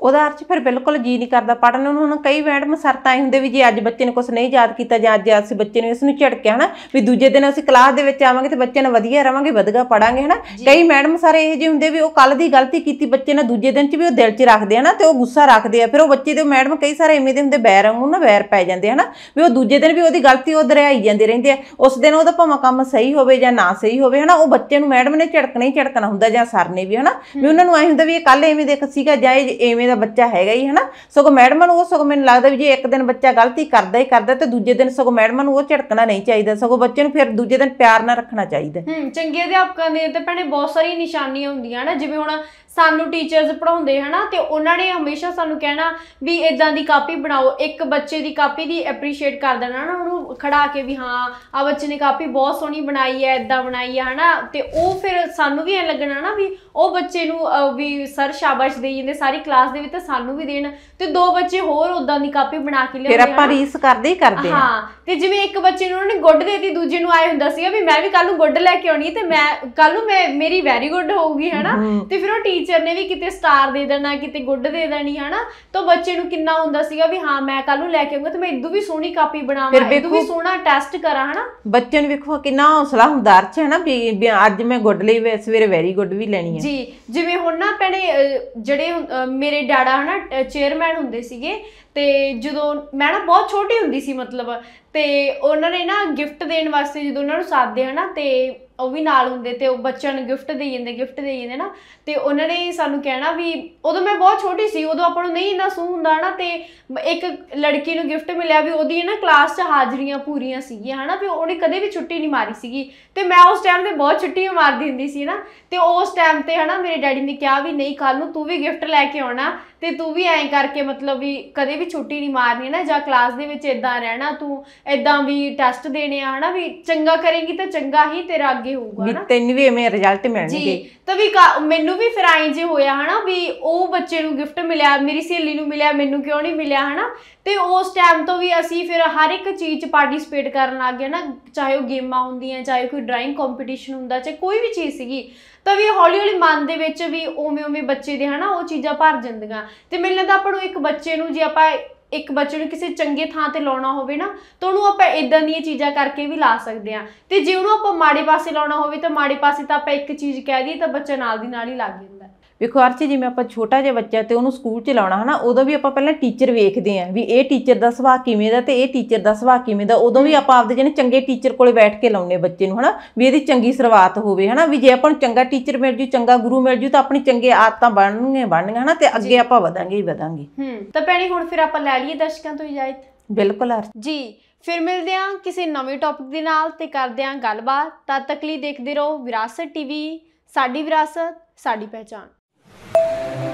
ਉਹਦਾ ਅਰਥ ਫਿਰ ਬਿਲਕੁਲ ਜੀ ਨਹੀਂ ਕਰਦਾ ਪੜਨ ਨੂੰ ਹੁਣ ਕਈ ਮੈਡਮ ਸਰਤਾਂ ਹੀ ਹੁੰਦੇ ਵੀ ਜੇ ਅੱਜ ਬੱਚੇ ਨੇ ਕੁਝ ਨਹੀਂ ਯਾਦ ਕੀਤਾ ਜਾਂ ਅੱਜ ਅਸੀਂ ਬੱਚੇ ਨੂੰ ਇਸ ਨੂੰ ਝਟਕਿਆ ਹਨਾ ਵੀ ਦੂਜੇ ਦਿਨ ਅਸੀਂ ਕਲਾਸ ਦੇ ਵਿੱਚ ਆਵਾਂਗੇ ਤੇ ਬੱਚੇ ਨਾਲ ਵਧੀਆ ਰਵਾਂਗੇ ਵਧਗਾ ਪੜਾਂਗੇ ਹਨਾ ਕਈ ਮੈਡਮ ਸਾਰੇ ਇਹ ਜਿਹੇ ਹੁੰਦੇ ਵੀ ਉਹ ਕੱਲ ਦੀ ਗਲਤੀ ਕੀਤੀ ਬੱਚੇ ਨਾਲ ਦੂਜੇ ਦਿਨ 'ਚ ਵੀ ਉਹ ਦਿਲ 'ਚ ਰੱਖਦੇ ਹਨਾ ਤੇ ਉਹ ਗੁੱਸਾ ਰੱਖਦੇ ਆ ਫਿਰ ਉਹ ਬੱਚੇ ਦੇ ਮੈਡਮ ਕਈ ਸਾਰੇ ਐਵੇਂ ਦੇ ਹੁੰਦੇ ਬੈਰ ਵਾਂਗੂ ਨਾ ਬੈਰ ਪੈ ਜਾਂਦੇ ਹਨਾ ਵੀ ਉਹ ਦੂਜੇ ਦਿਨ ਵੀ ਉਹਦੀ ਗਲਤੀ ਉਹ ਦਰਿਆਈ ਜਾਂਦੇ ਰਹਿੰਦੇ ਆ ਉਸ ਦਿਨ ਉਹਦਾ ਭਾਵੇਂ ਕੰਮ ਸਹੀ ਹੋਵੇ ਜਾਂ ਨਾ ਸਹੀ ਹੋਵੇ ਹਨਾ ਉਹ ਬੱਚੇ ਨੂੰ ਮੈਡਮ ਨੇ ਝਟਕਣਾ ਹੀ ਝਟਕਣਾ ਹੁੰਦਾ ਜਾਂ ਸਰ ਨੇ ਵੀ ਹਨਾ ਵੀ ਉਹਨਾਂ ਨੂੰ ਐ ਹੁੰਦਾ ਵੀ ਇਹ ਕੱਲ ਐਵੇਂ ਦੇਖ ਸੀਗਾ ਜਾਂ ਐਵੇਂ ਕਿਵੇਂ ਦਾ ਬੱਚਾ ਹੈਗਾ ਹੀ ਹਨਾ ਸਗੋਂ ਮੈਡਮ ਨੂੰ ਉਹ ਸੋ ਮੈਨੂੰ ਲੱਗਦਾ ਵੀ ਜੇ ਇੱਕ ਦਿਨ ਬੱਚਾ ਗਲਤੀ ਕਰਦਾ ਹੀ ਕਰਦਾ ਤੇ ਦੂਜੇ ਦਿਨ ਸਗੋਂ ਮੈਡਮ ਨੂੰ ਉਹ ਝਟਕਣਾ ਨਹੀਂ ਚਾਹੀਦਾ ਸੋ ਬੱਚੇ ਨੂੰ ਫਿਰ ਦੂਜੇ ਦਿਨ ਪਿਆਰ ਨਾਲ ਰੱਖਣਾ ਚਾਹੀਦਾ ਹੂੰ ਚੰਗੇ ਅਧਿਆਪਕਾਂ ਦੇ ਤੇ ਭੈਣੇ ਬਹੁਤ ਸਾਰੀ ਨਿਸ਼ਾਨੀਆਂ ਹੁੰਦੀਆਂ ਹਨਾ ਜਿਵੇਂ ਹੁਣ ਸਾਨੂੰ ਟੀਚਰਸ ਪੜਾਉਂਦੇ ਹਨਾ ਤੇ ਉਹਨਾਂ ਨੇ ਹਮੇਸ਼ਾ ਸਾਨੂੰ ਕਹਿਣਾ ਵੀ ਇਦਾਂ ਦੀ ਕਾਪੀ ਬਣਾਓ ਇੱਕ ਬੱਚੇ ਦੀ ਕਾਪੀ ਦੀ ਐਪਰੀਸ਼ੀਏਟ ਕਰ ਦੇਣਾ ਨਾ ਉਹਨੂੰ ਖੜਾ ਕੇ ਵੀ ਹਾਂ ਆ ਬੱਚੇ ਨੇ ਕਾਪੀ ਬਹੁਤ ਸੋਹਣੀ ਬਣਾਈ ਹੈ ਇਦਾਂ ਬਣਾਈ ਹੈ ਹਨਾ ਤੇ ਉਹ ਫਿਰ ਸਾਨੂੰ ਵੀ ਐ ਲੱਗਣਾ ਨਾ ਵੀ ਉਹ ਬੱਚੇ ਨੂੰ ਵੀ ਸਰ ਸ਼ਾਬਾਸ਼ ਦੇ ਜਿੰਦੇ ਸਾਰੀ ਕਲਾਸ ਦੇ ਵਿੱਚ ਤਾਂ ਸਾਨੂੰ ਵੀ ਦੇਣ ਤੇ ਦੋ ਬੱਚੇ ਹੋਰ ਉਦਾਂ ਦੀ ਕਾਪੀ ਬਣਾ ਕੇ ਲਿਆਉਂਦੇ ਫਿਰ ਆਪਾਂ ਰੀਸ ਕਰਦੇ ਹੀ ਕਰਦੇ ਹਾਂ ਤੇ ਜਿਵੇਂ ਇੱਕ ਬੱਚੇ ਨੂੰ ਉਹਨਾਂ ਨੇ ਗੁੱਡ ਦੇਤੀ ਦੂਜੇ ਨੂੰ ਆਏ ਹੁੰਦਾ ਸੀ ਵੀ ਮੈਂ ਵੀ ਕੱਲ ਨੂੰ ਗੁੱਡ ਲੈ ਕੇ ਆਉਣੀ ਤੇ ਮੈਂ ਕੱਲ ਨੂੰ ਮੈਂ ਮੇਰੀ ਵੈਰੀ ਗੁੱਡ ਹੋਊਗੀ ਹਨਾ ਤੇ ਫਿਰ ਉਹ ਟੀਚਰ ਟੀਚਰ ਨੇ ਵੀ ਕਿਤੇ ਸਟਾਰ ਦੇ ਦੇਣਾ ਕਿਤੇ ਗੁੱਡ ਦੇ ਦੇਣੀ ਹਨਾ ਤਾਂ ਬੱਚੇ ਨੂੰ ਕਿੰਨਾ ਹੁੰਦਾ ਸੀਗਾ ਵੀ ਹਾਂ ਮੈਂ ਕੱਲ ਨੂੰ ਲੈ ਕੇ ਆਉਂਗਾ ਤੇ ਮੈਂ ਇਦੋਂ ਵੀ ਸੋਹਣੀ ਕਾਪੀ ਬਣਾਵਾਂ ਇਦੋਂ ਵੀ ਸੋਹਣਾ ਟੈਸਟ ਕਰਾਂ ਹਨਾ ਬੱਚੇ ਨੂੰ ਵੇਖੋ ਕਿੰਨਾ ਹੌਸਲਾ ਹੁੰਦਾ ਅਰਚ ਹੈ ਨਾ ਵੀ ਅੱਜ ਮੈਂ ਗੁੱਡ ਲਈ ਸਵੇਰੇ ਵੈਰੀ ਗੁੱਡ ਵੀ ਲੈਣੀ ਹੈ ਜੀ ਜਿਵੇਂ ਹੁਣ ਨਾ ਪਹਿਲੇ ਜਿਹੜੇ ਮੇਰੇ ਡਾੜਾ ਹਨਾ ਚੇਅਰਮੈਨ ਹੁੰਦੇ ਸੀਗੇ ਤੇ ਜਦੋਂ ਮੈਂ ਨਾ ਬਹੁਤ ਛੋਟੀ ਹੁੰਦੀ ਸੀ ਮਤਲਬ ਤੇ ਉਹਨਾਂ ਨੇ ਨਾ ਗਿਫਟ ਦੇਣ ਵਾਸਤੇ ਜਦੋਂ ਉਹਨਾਂ ਨੂੰ ਸਾਦੇ ਹਨਾ ਤੇ ਉਹ ਵੀ ਨਾਲ ਹੁੰਦੇ ਤੇ ਉਹ ਬੱਚਿਆਂ ਨੂੰ ਗਿਫਟ ਦੇ ਜਾਂਦੇ ਗਿਫਟ ਦੇ ਜਾਂਦੇ ਨਾ ਤੇ ਉਹਨਾਂ ਨੇ ਸਾਨੂੰ ਕਹਿਣਾ ਵੀ ਉਦੋਂ ਮੈਂ ਬਹੁਤ ਛੋਟੀ ਸੀ ਉਦੋਂ ਆਪਾਂ ਨੂੰ ਨਹੀਂ ਇੰਨਾ ਸੂ ਹੁੰਦਾ ਨਾ ਤੇ ਇੱਕ ਲੜਕੀ ਨੂੰ ਗਿਫਟ ਮਿਲਿਆ ਵੀ ਉਹਦੀ ਨਾ ਕਲਾਸ 'ਚ ਹਾਜ਼ਰੀਆਂ ਪੂਰੀਆਂ ਸੀਗੀਆਂ ਹਨਾ ਵੀ ਉਹਨੇ ਕਦੇ ਵੀ ਛੁੱਟੀ ਨਹੀਂ ਮਾਰੀ ਸੀਗੀ ਤੇ ਮੈਂ ਉਸ ਟਾਈਮ ਤੇ ਬਹੁਤ ਛੁੱਟੀਆਂ ਮਾਰਦੀ ਹੁੰਦੀ ਸੀ ਨਾ ਤੇ ਉਸ ਟਾਈਮ ਤੇ ਹਨਾ ਮੇਰੇ ਡੈਡੀ ਨੇ ਕਿਹਾ ਵੀ ਨਹੀਂ ਕੱਲ ਨੂੰ ਤੂੰ ਵੀ ਗਿਫਟ ਲੈ ਕੇ ਆਉਣਾ ਤੇ ਤੂੰ ਵੀ ਐਂ ਕਰਕੇ ਮਤਲਬ ਵੀ ਕਦੇ ਵੀ ਛੁੱਟੀ ਨਹੀਂ ਮਾਰਨੀ ਨਾ ਜਾਂ ਕਲਾਸ ਦੇ ਵਿੱਚ ਇਦਾਂ ਰਹਿਣਾ ਤੂੰ ਇਦਾਂ ਵੀ ਟੈਸਟ ਦੇਣੇ ਆ ਹਨਾ ਵੀ ਚੰਗਾ ਕਰੇਂਗੀ ਤਾਂ ਚੰਗਾ ਹੀ ਤੇਰਾ ਲਾਗੇ ਹੋਊਗਾ ਨਾ ਤੈਨੂੰ ਵੀ ਐਵੇਂ ਰਿਜ਼ਲਟ ਮਿਲਣਗੇ ਤਾਂ ਵੀ ਮੈਨੂੰ ਵੀ ਫਿਰ ਐਂ ਜੇ ਹੋਇਆ ਹਨਾ ਵੀ ਉਹ ਬੱਚੇ ਨੂੰ ਗਿਫਟ ਮਿਲਿਆ ਮੇਰੀ ਸਹੇਲੀ ਨੂੰ ਮਿਲਿਆ ਮੈਨੂੰ ਕਿਉਂ ਨਹੀਂ ਮਿਲਿਆ ਹਨਾ ਤੇ ਉਸ ਟਾਈਮ ਤੋਂ ਵੀ ਅਸੀਂ ਫਿਰ ਹਰ ਇੱਕ ਚੀਜ਼ 'ਚ ਪਾਰਟਿਸਿਪੇਟ ਕਰਨ ਲੱਗ ਗਏ ਨਾ ਚਾਹੇ ਉਹ ਗੇਮਾਂ ਹੁੰਦੀਆਂ ਚਾਹੇ ਕੋਈ ਡਰਾਇੰਗ ਕੰਪੀਟੀਸ਼ਨ ਹੁੰਦਾ ਚਾਹੇ ਕੋਈ ਵੀ ਚੀਜ਼ ਸੀਗੀ ਤਾਂ ਵੀ ਹੌਲੀ ਹੌਲੀ ਮਨ ਦੇ ਵਿੱਚ ਵੀ ਓਵੇਂ ਓਵੇਂ ਬੱਚੇ ਦੇ ਹਨਾ ਉਹ ਚੀਜ਼ਾਂ ਭਰ ਜਾਂਦੀਆਂ ਤੇ ਮੈਨੂੰ ਤਾਂ ਆਪਾਂ ਨੂੰ ਇੱਕ ਬੱਚੇ ਨੂੰ ਜੇ ਆਪਾਂ ਇੱਕ ਬੱਚੇ ਨੂੰ ਕਿਸੇ ਚੰਗੇ ਥਾਂ ਤੇ ਲਾਉਣਾ ਹੋਵੇ ਨਾ ਤਾਂ ਉਹਨੂੰ ਆਪਾਂ ਇਦਾਂ ਦੀਆਂ ਚੀਜ਼ਾਂ ਕਰਕੇ ਵੀ ਲਾ ਸਕਦੇ ਆ ਤੇ ਜੇ ਉਹਨੂੰ ਆਪਾਂ ਮਾੜੇ ਪਾਸੇ ਲਾਉਣਾ ਹੋਵੇ ਤਾਂ ਮਾੜੇ ਪਾਸੇ ਤਾਂ ਆਪਾਂ ਇੱਕ ਚੀਜ਼ ਕਹਿ ਦਈਏ ਤਾਂ ਬੱਚਾ ਨਾਲ ਦੀ ਨਾਲ ਹੀ ਲੱਗ ਜਾਂਦਾ ਵੇਖੋ ਹਰ ਚੀਜ਼ ਜਿਵੇਂ ਆਪਾਂ ਛੋਟਾ ਜਿਹਾ ਬੱਚਾ ਤੇ ਉਹਨੂੰ ਸਕੂਲ ਚ ਲਾਉਣਾ ਹਨਾ ਉਦੋਂ ਵੀ ਆਪਾਂ ਪਹਿਲਾਂ ਟੀਚਰ ਵੇਖਦੇ ਆਂ ਵੀ ਇਹ ਟੀਚਰ ਦਾ ਸੁਭਾਅ ਕਿਵੇਂ ਦਾ ਤੇ ਇਹ ਟੀਚਰ ਦਾ ਸੁਭਾਅ ਕਿਵੇਂ ਦਾ ਉਦੋਂ ਵੀ ਆਪਾਂ ਆਪਦੇ ਜਿਹਨੇ ਚੰਗੇ ਟੀਚਰ ਕੋਲੇ ਬੈਠ ਕੇ ਲਾਉਨੇ ਬੱਚੇ ਨੂੰ ਹਨਾ ਵੀ ਇਹਦੀ ਚੰਗੀ ਸ਼ੁਰੂਆਤ ਹੋਵੇ ਹਨਾ ਵੀ ਜੇ ਆਪਾਂ ਨੂੰ ਚੰਗਾ ਟੀਚਰ ਮਿਲ ਜੂ ਚੰਗਾ ਗੁਰੂ ਮਿਲ ਜੂ ਤਾਂ ਆਪਣੀ ਚੰਗੇ ਆਦਤਾਂ ਬਣਨਗੇ ਬਣਨਗੇ ਹਨਾ ਤੇ ਅੱਗੇ ਆਪਾਂ ਵਧਾਂਗੇ ਹੀ ਵਧਾਂਗੇ ਹੂੰ ਤਾਂ ਪੈਣੀ ਹੁਣ ਫਿਰ ਆਪਾਂ ਲੈ ਲਈਏ ਦਰਸ਼ਕਾਂ ਤੋਂ ਇਜਾਜ਼ਤ ਬਿਲਕੁਲ ਜੀ ਫਿਰ ਮਿਲਦੇ ਆਂ ਕਿਸੇ ਨਵੇਂ ਟੌਪਿਕ ਦੇ ਨਾਲ ਤੇ ਕਰਦੇ ਆਂ ਗੱਲਬਾਤ ਤਦ ਤੱਕ ਲਈ ਦੇਖਦੇ ਰਹੋ ਵਿਰਾਸਤ ਟੀਵੀ ਸਾਡੀ ਵਿਰਾਸਤ ਸਾਡੀ ਪਹਿਚਾਨ Thank you.